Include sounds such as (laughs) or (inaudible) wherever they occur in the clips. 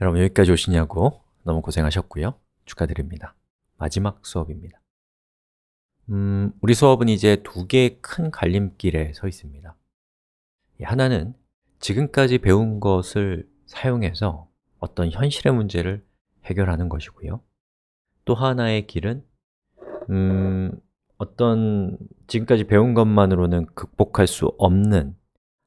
여러분 여기까지 오시냐고 너무 고생하셨고요 축하드립니다 마지막 수업입니다 음, 우리 수업은 이제 두 개의 큰 갈림길에 서 있습니다 하나는 지금까지 배운 것을 사용해서 어떤 현실의 문제를 해결하는 것이고요 또 하나의 길은 음, 어떤 지금까지 배운 것만으로는 극복할 수 없는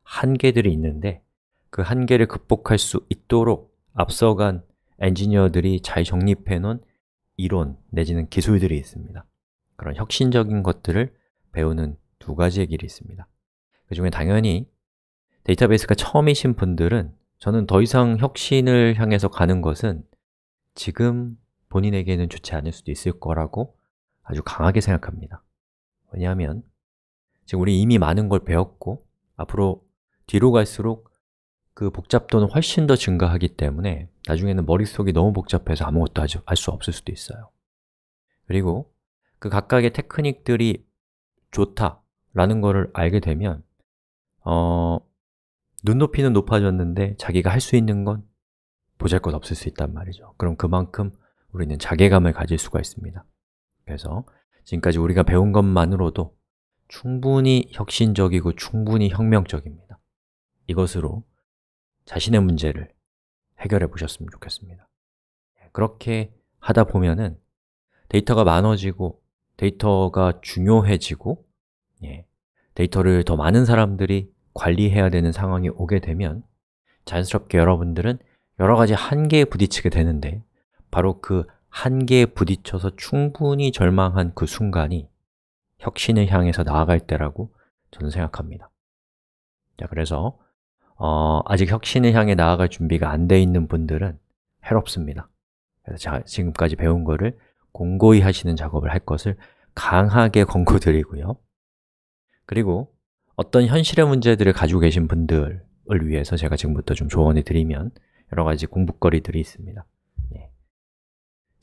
한계들이 있는데 그 한계를 극복할 수 있도록 앞서간 엔지니어들이 잘 정립해 놓은 이론 내지는 기술들이 있습니다 그런 혁신적인 것들을 배우는 두 가지의 길이 있습니다 그 중에 당연히 데이터베이스가 처음이신 분들은 저는 더 이상 혁신을 향해서 가는 것은 지금 본인에게는 좋지 않을 수도 있을 거라고 아주 강하게 생각합니다 왜냐하면 지금 우리 이미 많은 걸 배웠고 앞으로 뒤로 갈수록 그 복잡도는 훨씬 더 증가하기 때문에 나중에는 머릿속이 너무 복잡해서 아무것도 할 수 없을 수도 있어요 그리고 그 각각의 테크닉들이 좋다라는 것을 알게 되면 어, 눈높이는 높아졌는데 자기가 할 수 있는 건 보잘것없을 수 있단 말이죠 그럼 그만큼 우리는 자괴감을 가질 수가 있습니다 그래서 지금까지 우리가 배운 것만으로도 충분히 혁신적이고 충분히 혁명적입니다 이것으로 자신의 문제를 해결해 보셨으면 좋겠습니다 예, 그렇게 하다 보면은 데이터가 많아지고 데이터가 중요해지고 예, 데이터를 더 많은 사람들이 관리해야 되는 상황이 오게 되면 자연스럽게 여러분들은 여러 가지 한계에 부딪히게 되는데 바로 그 한계에 부딪혀서 충분히 절망한 그 순간이 혁신을 향해서 나아갈 때라고 저는 생각합니다 자, 그래서 어, 아직 혁신을 향해 나아갈 준비가 안 돼 있는 분들은 해롭습니다 그래서 자, 지금까지 배운 거를 공고히 하시는 작업을 할 것을 강하게 권고드리고요 그리고 어떤 현실의 문제들을 가지고 계신 분들을 위해서 제가 지금부터 좀 조언을 드리면 여러 가지 공부거리들이 있습니다 예.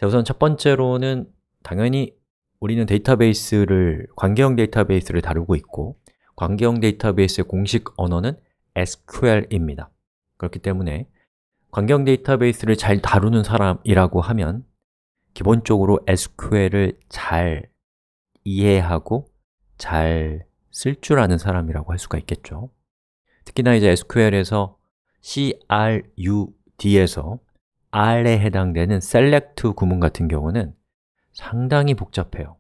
자, 우선 첫 번째로는 당연히 우리는 데이터베이스를, 관계형 데이터베이스를 다루고 있고 관계형 데이터베이스의 공식 언어는 SQL입니다 그렇기 때문에 관경 데이터베이스를 잘 다루는 사람이라고 하면 기본적으로 SQL을 잘 이해하고 잘 쓸 줄 아는 사람이라고 할 수가 있겠죠 특히나 이제 SQL에서 CRUD에서 R에 해당되는 select 구문 같은 경우는 상당히 복잡해요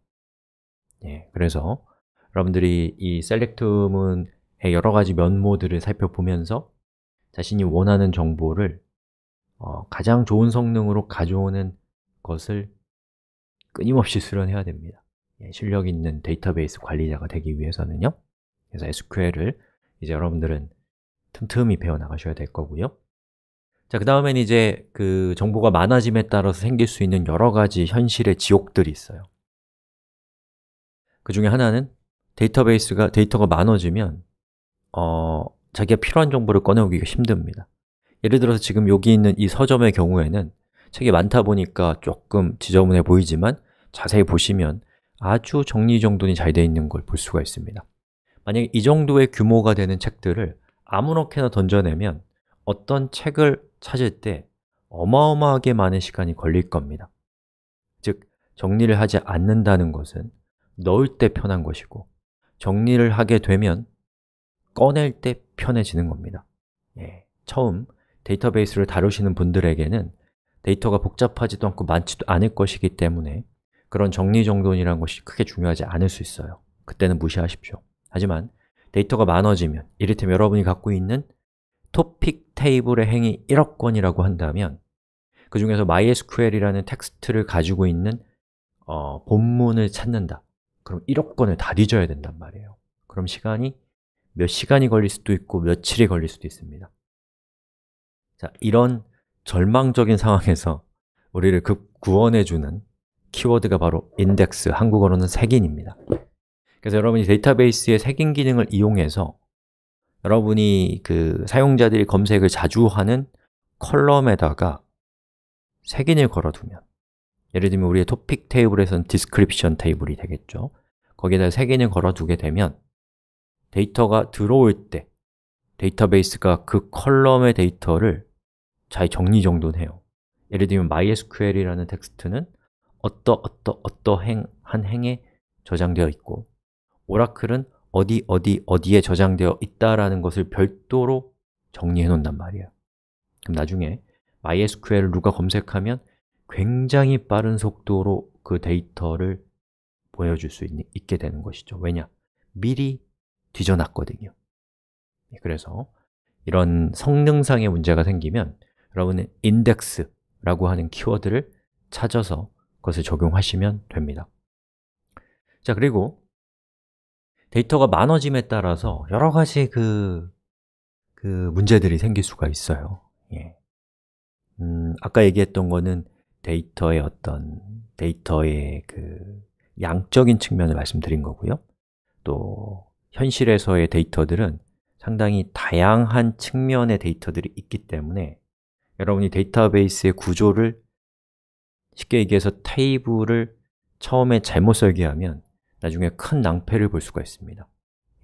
예, 그래서 여러분들이 이 select문 네, 여러 가지 면모들을 살펴보면서 자신이 원하는 정보를 어, 가장 좋은 성능으로 가져오는 것을 끊임없이 수련해야 됩니다 예, 실력 있는 데이터베이스 관리자가 되기 위해서는요 그래서 SQL을 이제 여러분들은 틈틈이 배워나가셔야 될 거고요 자, 그 다음엔 이제 그 정보가 많아짐에 따라서 생길 수 있는 여러 가지 현실의 지옥들이 있어요 그 중에 하나는 데이터베이스가, 데이터가 많아지면 어, 자기가 필요한 정보를 꺼내오기가 힘듭니다 예를 들어서 지금 여기 있는 이 서점의 경우에는 책이 많다 보니까 조금 지저분해 보이지만 자세히 보시면 아주 정리정돈이 잘 되어 있는 걸 볼 수가 있습니다 만약에 이 정도의 규모가 되는 책들을 아무렇게나 던져내면 어떤 책을 찾을 때 어마어마하게 많은 시간이 걸릴 겁니다 즉, 정리를 하지 않는다는 것은 넣을 때 편한 것이고 정리를 하게 되면 꺼낼 때 편해지는 겁니다 예, 처음 데이터베이스를 다루시는 분들에게는 데이터가 복잡하지도 않고 많지도 않을 것이기 때문에 그런 정리정돈이란 것이 크게 중요하지 않을 수 있어요 그때는 무시하십시오 하지만 데이터가 많아지면 이를테면 여러분이 갖고 있는 토픽 테이블의 행이 1억 건이라고 한다면 그 중에서 MySQL이라는 텍스트를 가지고 있는 어, 본문을 찾는다 그럼 1억 건을 다 뒤져야 된단 말이에요 그럼 시간이 몇 시간이 걸릴 수도 있고 며칠이 걸릴 수도 있습니다 자, 이런 절망적인 상황에서 우리를 급 구원해주는 키워드가 바로 인덱스, 한국어로는 색인입니다 그래서 여러분이 데이터베이스의 색인 기능을 이용해서 여러분이 그 사용자들이 검색을 자주 하는 컬럼에다가 색인을 걸어두면 예를 들면 우리의 토픽 테이블에서는 디스크립션 테이블이 되겠죠 거기에다 색인을 걸어두게 되면 데이터가 들어올 때 데이터베이스가 그 컬럼의 데이터를 잘 정리정돈해요 예를 들면 MySQL이라는 텍스트는 어떠 어떠 어떠행 한 행에 저장되어 있고 오라클은 어디 어디 어디에 저장되어 있다라는 것을 별도로 정리해 놓는단 말이에요 그럼 나중에 MySQL 누가 검색하면 굉장히 빠른 속도로 그 데이터를 보여줄 수 있, 게 되는 것이죠 왜냐? 미리 뒤져놨거든요 예, 그래서 이런 성능상의 문제가 생기면 여러분은 index라고 하는 키워드를 찾아서 그것을 적용하시면 됩니다 자, 그리고 데이터가 많아짐에 따라서 여러 가지 그, 그 문제들이 생길 수가 있어요 예. 음, 아까 얘기했던 거는 데이터의 어떤 데이터의 그 양적인 측면을 말씀드린 거고요 또 현실에서의 데이터들은 상당히 다양한 측면의 데이터들이 있기 때문에 여러분이 데이터베이스의 구조를 쉽게 얘기해서 테이블을 처음에 잘못 설계하면 나중에 큰 낭패를 볼 수가 있습니다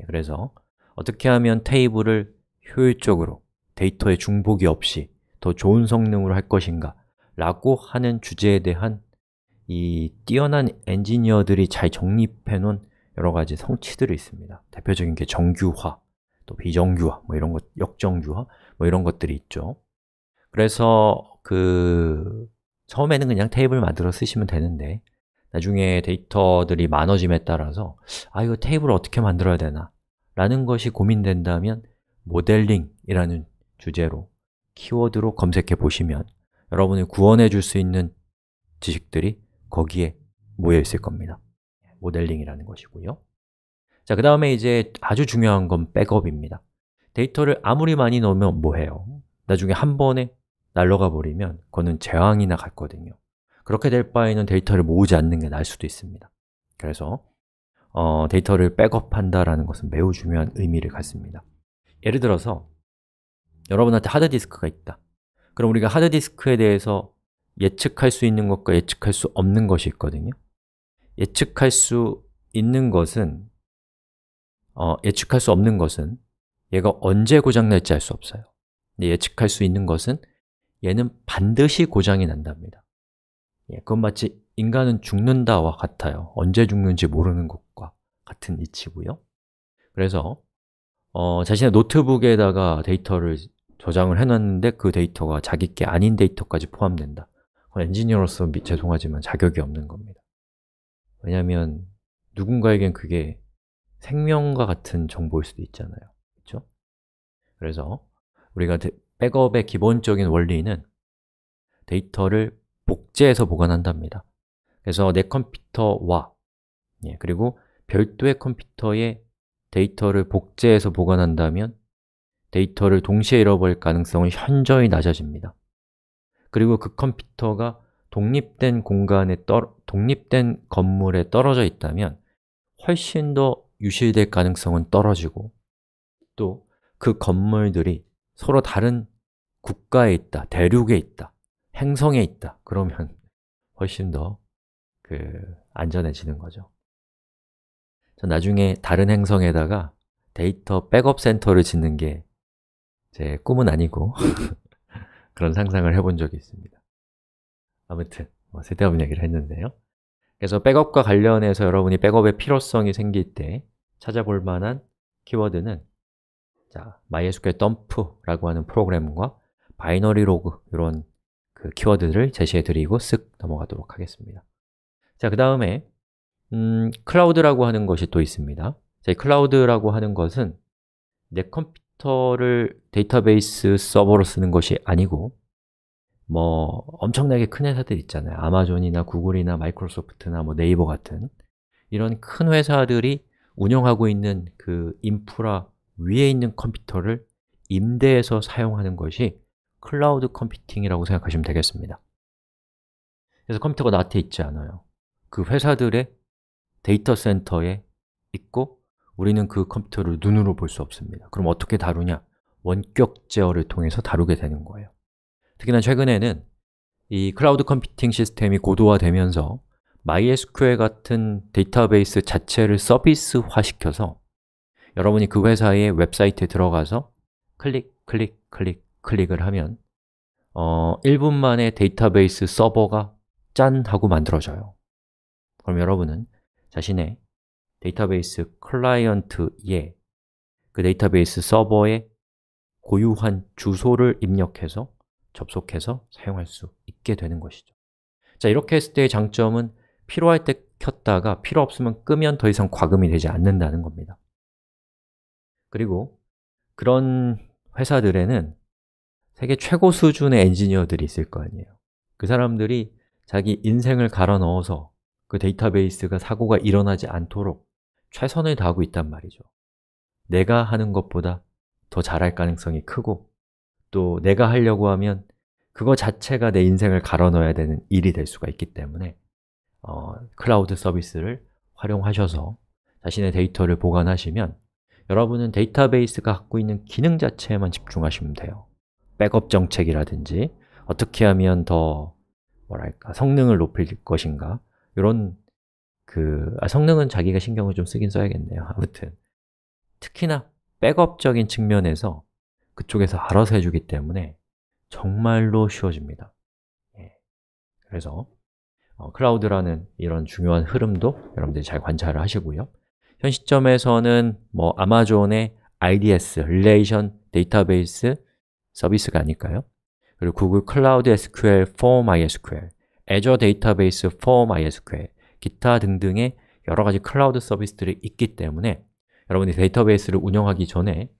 예, 그래서 어떻게 하면 테이블을 효율적으로 데이터의 중복이 없이 더 좋은 성능으로 할 것인가 라고 하는 주제에 대한 이 뛰어난 엔지니어들이 잘 정립해 놓은 여러 가지 성취들이 있습니다. 대표적인 게 정규화, 또 비정규화, 뭐 이런 것, 역정규화, 뭐 이런 것들이 있죠. 그래서 그 처음에는 그냥 테이블 만들어 쓰시면 되는데 나중에 데이터들이 많아짐에 따라서 아, 이거 테이블 어떻게 만들어야 되나? 라는 것이 고민된다면 모델링이라는 주제로 키워드로 검색해 보시면 여러분이 구원해 줄 수 있는 지식들이 거기에 모여 있을 겁니다 모델링이라는 것이고요 자, 그 다음에 이제 아주 중요한 건 백업입니다 데이터를 아무리 많이 넣으면 뭐해요? 나중에 한 번에 날러가 버리면 그거는 재앙이나 같거든요 그렇게 될 바에는 데이터를 모으지 않는 게 나을 수도 있습니다 그래서 어, 데이터를 백업한다라는 것은 매우 중요한 의미를 갖습니다 예를 들어서 여러분한테 하드디스크가 있다 그럼 우리가 하드디스크에 대해서 예측할 수 있는 것과 예측할 수 없는 것이 있거든요 예측할 수 있는 것은 어, 예측할 수 없는 것은 얘가 언제 고장날지 알 수 없어요 근데 예측할 수 있는 것은 얘는 반드시 고장이 난답니다 예, 그건 마치 인간은 죽는다와 같아요 언제 죽는지 모르는 것과 같은 이치고요 그래서 어, 자신의 노트북에다가 데이터를 저장을 해놨는데 그 데이터가 자기 게 아닌 데이터까지 포함된다 엔지니어로서 죄송하지만 자격이 없는 겁니다 왜냐하면 누군가에겐 그게 생명과 같은 정보일 수도 있잖아요 그렇죠? 그래서 우리가 백업의 기본적인 원리는 데이터를 복제해서 보관한답니다 그래서 내 컴퓨터와 예, 그리고 별도의 컴퓨터에 데이터를 복제해서 보관한다면 데이터를 동시에 잃어버릴 가능성은 현저히 낮아집니다 그리고 그 컴퓨터가 독립된 공간에 떨, 독립된 건물에 떨어져 있다면 훨씬 더 유실될 가능성은 떨어지고 또 그 건물들이 서로 다른 국가에 있다, 대륙에 있다, 행성에 있다 그러면 (laughs) 훨씬 더 그 안전해지는 거죠 나중에 다른 행성에다가 데이터 백업 센터를 짓는 게 제 꿈은 아니고 (laughs) 그런 상상을 해본 적이 있습니다 아무튼 뭐 쓸데없는 얘기를 했는데요 그래서 백업과 관련해서 여러분이 백업의 필요성이 생길 때 찾아볼 만한 키워드는 자, MySQL 덤프라고 하는 프로그램과 바이너리 로그 이런 그 키워드를 제시해 드리고 쓱 넘어가도록 하겠습니다 자, 그 다음에 음, 클라우드라고 하는 것이 또 있습니다 자, 클라우드라고 하는 것은 내 컴퓨터를 데이터베이스 서버로 쓰는 것이 아니고 뭐 엄청나게 큰 회사들 있잖아요 아마존이나 구글이나 마이크로소프트나 뭐 네이버 같은 이런 큰 회사들이 운영하고 있는 그 인프라 위에 있는 컴퓨터를 임대해서 사용하는 것이 클라우드 컴퓨팅이라고 생각하시면 되겠습니다 그래서 컴퓨터가 나한테 있지 않아요 그 회사들의 데이터 센터에 있고 우리는 그 컴퓨터를 눈으로 볼 수 없습니다 그럼 어떻게 다루냐? 원격 제어를 통해서 다루게 되는 거예요 특히나 최근에는 이 클라우드 컴퓨팅 시스템이 고도화되면서 MySQL 같은 데이터베이스 자체를 서비스화시켜서 여러분이 그 회사의 웹사이트에 들어가서 클릭, 클릭, 클릭, 클릭을 하면 어, 1분 만에 데이터베이스 서버가 짠! 하고 만들어져요 그럼 여러분은 자신의 데이터베이스 클라이언트에 그 데이터베이스 서버에 고유한 주소를 입력해서 접속해서 사용할 수 있게 되는 것이죠 자 이렇게 했을 때의 장점은 필요할 때 켰다가 필요 없으면 끄면 더 이상 과금이 되지 않는다는 겁니다 그리고 그런 회사들에는 세계 최고 수준의 엔지니어들이 있을 거 아니에요 그 사람들이 자기 인생을 갈아 넣어서 그 데이터베이스가 사고가 일어나지 않도록 최선을 다하고 있단 말이죠 내가 하는 것보다 더 잘할 가능성이 크고 또 내가 하려고 하면 그거 자체가 내 인생을 갈아 넣어야 되는 일이 될 수가 있기 때문에 어, 클라우드 서비스를 활용하셔서 자신의 데이터를 보관하시면 여러분은 데이터베이스가 갖고 있는 기능 자체에만 집중하시면 돼요 백업 정책이라든지 어떻게 하면 더 뭐랄까 성능을 높일 것인가 이런 그 아, 성능은 자기가 신경을 좀 쓰긴 써야겠네요 아무튼 특히나 백업적인 측면에서 그쪽에서 알아서 해주기 때문에 정말로 쉬워집니다 예. 그래서 어, 클라우드라는 이런 중요한 흐름도 여러분들이 잘 관찰을 하시고요 현 시점에서는 뭐 아마존의 IDS, Relation Database 서비스가 아닐까요? 그리고 구글 클라우드 SQL for MySQL, Azure Database for MySQL, 기타 등등의 여러 가지 클라우드 서비스들이 있기 때문에 여러분이 데이터베이스를 운영하기 전에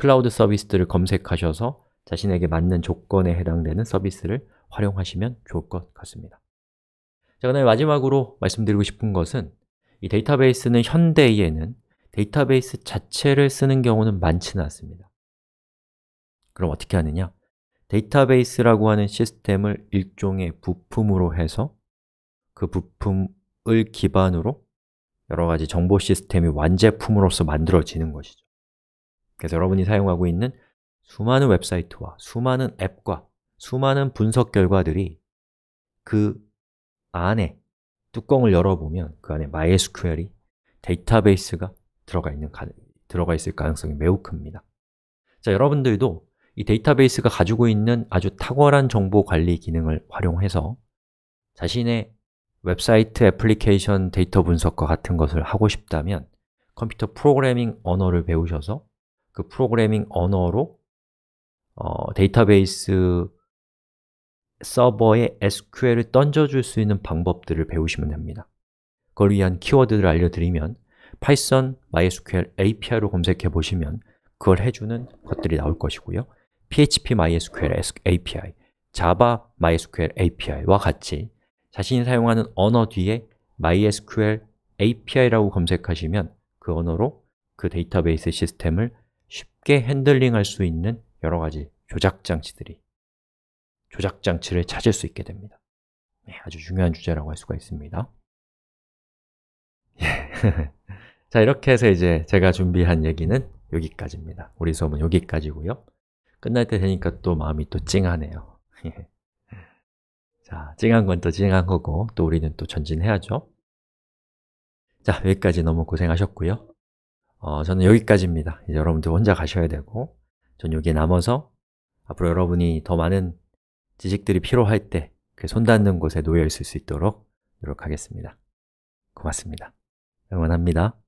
클라우드 서비스들을 검색하셔서 자신에게 맞는 조건에 해당되는 서비스를 활용하시면 좋을 것 같습니다 자, 그 다음에 마지막으로 말씀드리고 싶은 것은 이 데이터베이스는 현대에는 데이터베이스 자체를 쓰는 경우는 많지는 않습니다 그럼 어떻게 하느냐? 데이터베이스라고 하는 시스템을 일종의 부품으로 해서 그 부품을 기반으로 여러 가지 정보 시스템이 완제품으로서 만들어지는 것이죠 그래서 여러분이 사용하고 있는 수많은 웹사이트와 수많은 앱과 수많은 분석 결과들이 그 안에 뚜껑을 열어보면 그 안에 MySQL이 데이터베이스가 들어가, 있는, 들어가 있을 가능성이 매우 큽니다 자, 여러분들도 이 데이터베이스가 가지고 있는 아주 탁월한 정보 관리 기능을 활용해서 자신의 웹사이트 애플리케이션 데이터 분석과 같은 것을 하고 싶다면 컴퓨터 프로그래밍 언어를 배우셔서 그 프로그래밍 언어로 어, 데이터베이스 서버에 SQL을 던져줄 수 있는 방법들을 배우시면 됩니다 그걸 위한 키워드를 알려드리면 Python MySQL API로 검색해 보시면 그걸 해주는 것들이 나올 것이고요 PHP MySQL API, Java MySQL API와 같이 자신이 사용하는 언어 뒤에 MySQL API라고 검색하시면 그 언어로 그 데이터베이스 시스템을 쉽게 핸들링할 수 있는 여러 가지 조작 장치들이 조작 장치를 찾을 수 있게 됩니다. 네, 아주 중요한 주제라고 할 수가 있습니다. 예. (laughs) 자, 이렇게 해서 이제 제가 준비한 얘기는 여기까지입니다. 우리 수업은 여기까지고요. 끝날 때 되니까 또 마음이 또 찡하네요. (laughs) 예. 자, 찡한 건 또 찡한 거고 또 우리는 또 전진해야죠. 자, 여기까지 너무 고생하셨고요. 어, 저는 여기까지입니다. 이제 여러분들 혼자 가셔야 되고 전 여기에 남아서 앞으로 여러분이 더 많은 지식들이 필요할 때 그 손 닿는 곳에 놓여 있을 수 있도록 노력하겠습니다. 고맙습니다. 응원합니다.